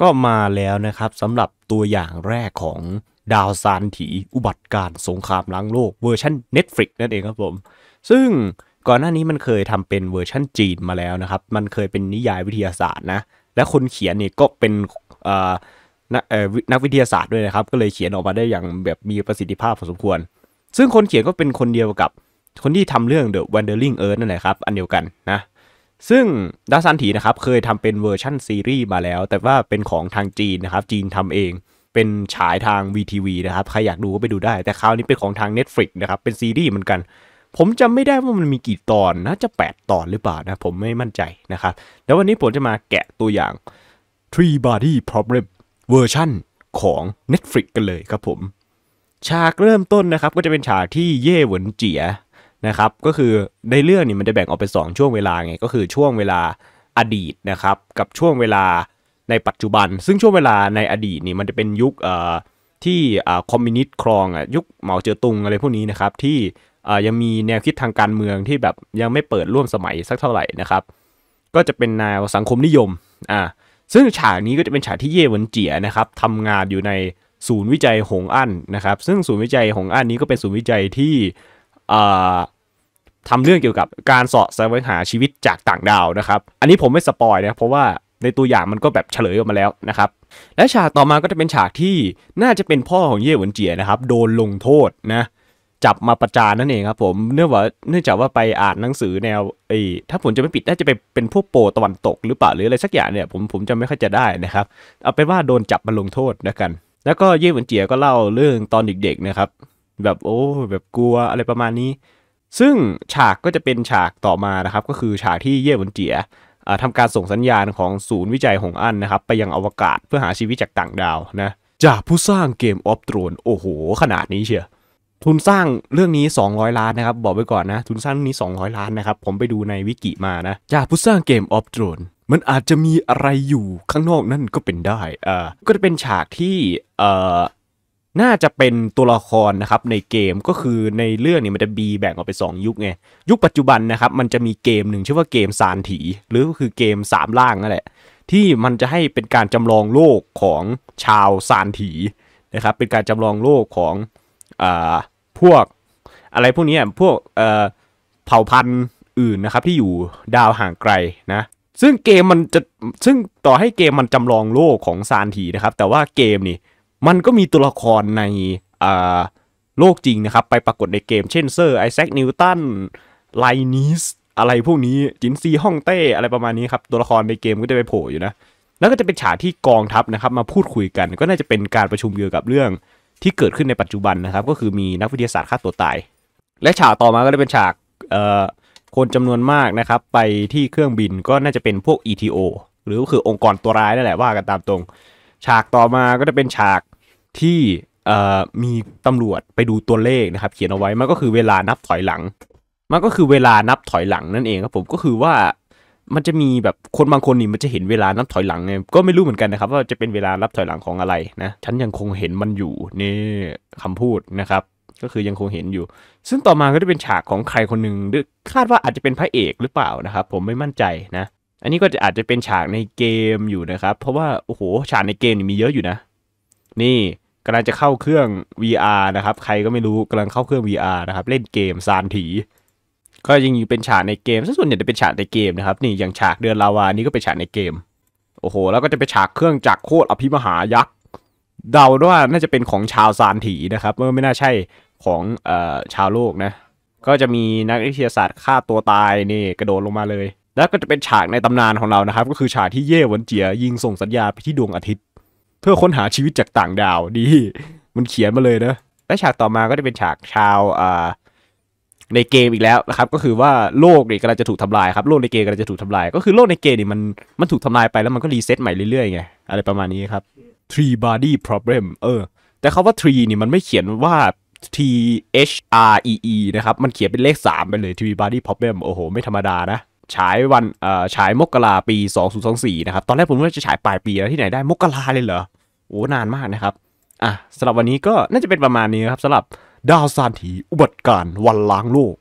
ก็มาแล้วนะครับสำหรับตัวอย่างแรกของดาวซานถีอุบัติการสงครามล้างโลก เวอร์ชัน Netflix นั่นเองครับผม ซึ่งก่อนหน้านี้มันเคยทำเป็นเวอร์ชันจีนมาแล้วนะครับ มันเคยเป็นนิยายวิทยาศาสตร์นะ และคนเขียนนี่ก็เป็นนักนักวิทยาศาสตร์ด้วยนะครับ ก็เลยเขียนออกมาได้อย่างแบบมีประสิทธิภาพพอสมควร ซึ่งคนเขียนก็เป็นคนเดียวกับคนที่ทำเรื่อง The Wandering Earth นั่นแหละครับ อันเดียวกันนะซึ่งดัซันถีนะครับเคยทำเป็นเวอร์ชั่นซีรีส์มาแล้ว แต่ว่าเป็นของทางจีนนะครับจีนทำเอง เป็นฉายทาง VTV นะครับใครอยากดูก็ไปดูได้ แต่คราวนี้เป็นของทาง Netflix นะครับ เป็นซีรีส์เหมือนกัน ผมจำไม่ได้ว่ามันมีกี่ตอนนะจะ 8 ตอนหรือเปล่านะผมไม่มั่นใจนะครับแล้ววันนี้ผมจะมาแกะตัวอย่าง Three Body Problem เวอร์ชั่นของ Netflix กันเลยครับผม ฉากเริ่มต้นนะครับก็จะเป็นฉากที่เย่เหวินเจียนะครับก็คือในเรื่องนี่มันจะแบ่งออกเป็น2ช่วงเวลาไงก็คือช่วงเวลาอดีตนะครับกับช่วงเวลาในปัจจุบัน ซึ่งช่วงเวลาในอดีตนี่มันจะเป็นยุคที่คอมมิวนิสต์ครองอยุคเหมาเจ๋อตุงอะไรพวกนี้นะครับที่ยังมีแนวคิดทางการเมืองที่แบบยังไม่เปิดร่วมสมัยสักเท่าไหร่นะครับ ก็จะเป็นแนวสังคมนิยมอ่าซึ่งฉากนี้ก็จะเป็นฉากที่เย่หวนเจียนะครับทำงานอยู่ในศูนย์วิจัยหงอั้นนะครับ ซึ่งศูนย์วิจัยหงอั้นนี้ก็เป็นศูนย์วิจัยที่ทำเรื่องเกี่ยวกับการสอบแสวงหาชีวิตจากต่างดาวนะครับ อันนี้ผมไม่สปอยนะเพราะว่าในตัวอย่างมันก็แบบเฉลยออกมาแล้วนะครับ และฉากต่อมาก็จะเป็นฉากที่น่าจะเป็นพ่อของเย่หวนเจียนะครับ โดนลงโทษนะจับมาประจานนั่นเองครับผมเนื่องว่า เนื่องจากว่าไปอ่านหนังสือแนวไอ้ถ้าผมจะไม่ปิด น่าจะไปเป็นพวกโปตะวันตกหรือเปล่าหรืออะไรสักอย่างเนี่ยผมผมจะไม่ค่อยจะได้นะครับ เอาเป็นว่าโดนจับมาลงโทษแล้วกัน แล้วก็เย่หวนเจียก็เล่าเรื่องตอนเด็กๆ นะครับแบบโอ้แบบกลัว อะไรประมาณนี้ ซึ่งฉากก็จะเป็นฉากต่อมานะครับ ก็คือฉากที่เย่หวนเจียทำการส่งสัญญาณของศูนย์วิจัยหงอันนะครับ ไปยังอวกาศเพื่อหาชีวิตจากต่างดาวนะ จากผู้สร้างเกมออฟโตรนโอ้โห ขนาดนี้เชียทุนสร้างเรื่องนี้ 200 ล้านนะครับ บอกไว้ก่อนนะ ทุนสร้างองนี้200 ล้านนะครับ ผมไปดูในวิกิมานะ จากผู้สร้างเกมออฟโตรนมันอาจจะมีอะไรอยู่ข้างนอกนั่นก็เป็นได้อ่าก็จะเป็นฉากที่เอ่อน่าจะเป็นตัวละครนะครับในเกมก็คือในเรื่องนี้มันจะบีแบ่งออกเป็น2ยุคไงยุคปัจจุบันนะครับมันจะมีเกมหนึ่งชื่อว่าเกมซานถีหรือก็คือเกมสามล่างนั่นแหละ ที่มันจะให้เป็นการจำลองโลกของชาวซานถีนะครับเป็นการจำลองโลกของอ่าพวก อะไรพวกนี้พวกเอ่อเผ่าพันธุ์อื่นนะครับที่อยู่ดาวห่างไกลนะซึ่งเกมมันจะซึ่งต่อให้เกมมันจำลองโลกของซานถีนะครับแต่ว่าเกมนี่มันก็มีตัวละครในโลกจริงนะครับไปปรากฏในเกม เช่นเซอร์ไอแซคนิวตันไลนีสอะไรพวกนี้จินซีฮ่องเต้อะไรประมาณนี้ครับ ตัวละครในเกมก็จะไปโผล่อยู่นะ แล้วก็จะเป็นฉากที่กองทัพนะครับมาพูดคุยกัน ก็น่าจะเป็นการประชุมเกี่ยวกับเรื่องที่เกิดขึ้นในปัจจุบันนะครับก็คือมีนักวิทยาศาสตร์ฆ่าตัวตาย และฉากต่อมาก็จะเป็นฉากคนจำนวนมากนะครับไปที่เครื่องบินก็น่าจะเป็นพวก ETO หรือก็คือองค์กรตัวร้ายนั่นแหละว่ากันตามตรงฉากต่อมาก็จะเป็นฉากที่มีตำรวจไปดูตัวเลขนะครับเขียนเอาไว้มันก็คือเวลานับถอยหลังมันก็คือเวลานับถอยหลังนั่นเองครับผมก็คือว่า มันจะมีแบบคนบางคนนี่มันจะเห็นเวลานับถอยหลังเนี่ยก็ไม่รู้เหมือนกันนะครับว่าจะเป็นเวลานับถอยหลังของอะไรนะฉันยังคงเห็นมันอยู่นี่คำพูดนะครับ ก็คือยังคงเห็นอยู่ ซึ่งต่อมาก็จะเป็นฉากของใครคนหนึ่งคาดว่าอาจจะเป็นพระเอกหรือเปล่านะครับผมไม่มั่นใจนะอันนี้ก็จะอาจจะเป็นฉากในเกมอยู่นะครับเพราะว่าโอ้โห ฉากในเกมมีเยอะอยู่นะ นี่กำลังจะเข้าเครื่อง VR นะครับใครก็ไม่รู้กำลังเข้าเครื่อง VR นะครับเล่นเกมซานถี ก็ยังอยู่เป็นฉากในเกมส่วนใหญ่จะเป็นฉากในเกมนะครับนี่อย่างฉากเดือนลาวานี่ก็เป็นฉากในเกมโอ้โหแล้วก็จะเป็นฉากเครื่องจักรโคตรอภิมหายักษ์เดาว่าน่าจะเป็นของชาวซานถีนะครับไม่น่าใช่ของอชาวโลกนะก็จะมีนักวิทยาศาสตร์ฆ่าตัวตายนี่กระโดดลงมาเลยแล้วก็จะเป็นฉากในตำนานของเรานะครับ ก็คือฉากที่เย่หวนเจียยิงส่งสัญญา ไปที่ดวงอาทิตย์ เพื่อค้นหาชีวิตจากต่างดาวดี มันเขียนมาเลยนะ และฉากต่อมาก็จะเป็นฉากชาวอ่าในเกมอีกแล้วนะครับก็คือว่าโลกเนี่ยกำลังจะถูกทำลายครับ โลกในเกมกำลังจะถูกทำลาย ก็คือโลกในเกมเนี่ยมันมันถูกทำลายไปแล้วมันก็รีเซ็ตใหม่เรื่อยๆไงอะไรประมาณนี้ครับ three body problem เออแต่เขาว่า three นี่มันไม่เขียนว่า T H R E E นะครับมันเขียนเป็นเลข3ไปเลย three body problem โอ้โหไม่ธรรมดานะฉายวันเอ่อฉายมกราปี 2024 นะครับ ตอนแรกผมว่าจะฉายปลายปีแล้วที่ไหนได้มกราเลยเหรอ โอ้นานมากนะครับอ่ะสำหรับวันนี้ก็น่าจะเป็นประมาณนี้ครับสำหรับดาวซานถีอุบัติการวันล้างโลก